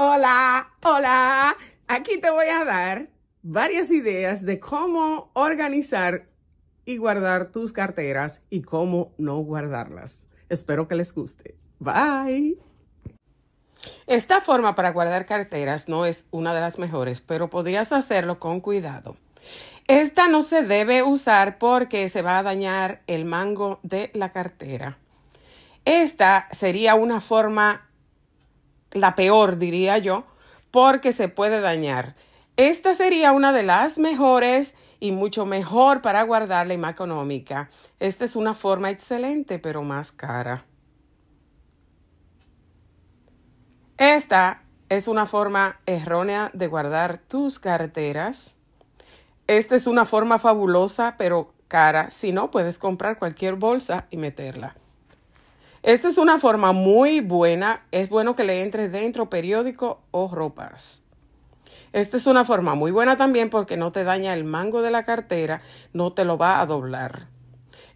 hola, hola. Aquí te voy a dar varias ideas de cómo organizar y guardar tus carteras y cómo no guardarlas. Espero que les guste. Bye. Esta forma para guardar carteras no es una de las mejores, pero podrías hacerlo con cuidado. Esta no se debe usar porque se va a dañar el mango de la cartera. Esta sería una forma la peor diría yo, porque se puede dañar. Esta sería una de las mejores y mucho mejor para guardarla y más económica. Esta es una forma excelente, pero más cara. Esta es una forma errónea de guardar tus carteras. Esta es una forma fabulosa, pero cara. Si no, puedes comprar cualquier bolsa y meterla. Esta es una forma muy buena. Es bueno que le entre dentro periódico o ropas. Esta es una forma muy buena también porque no te daña el mango de la cartera, no te lo va a doblar.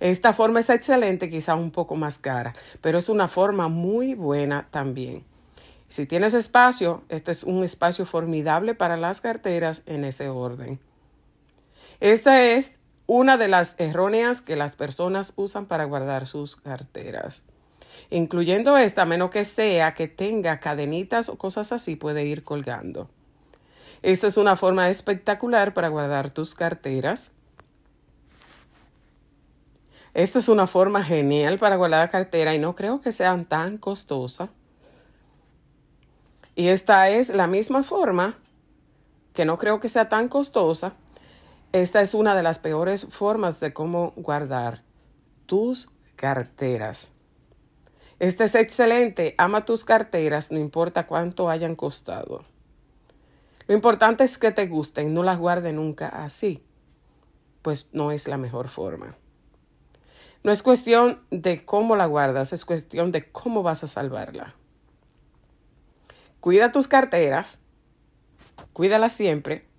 Esta forma es excelente, quizá un poco más cara, pero es una forma muy buena también. Si tienes espacio, este es un espacio formidable para las carteras en ese orden. Esta es una de las erróneas que las personas usan para guardar sus carteras incluyendo esta, menos que sea que tenga cadenitas o cosas así, puede ir colgando. Esta es una forma espectacular para guardar tus carteras. Esta es una forma genial para guardar cartera y no creo que sean tan costosa. Y esta es la misma forma, que no creo que sea tan costosa. Esta es una de las peores formas de cómo guardar tus carteras. Este es excelente. Ama tus carteras, no importa cuánto hayan costado. Lo importante es que te gusten, no las guarde nunca así, pues no es la mejor forma. No es cuestión de cómo la guardas, es cuestión de cómo vas a salvarla. Cuida tus carteras, cuídalas siempre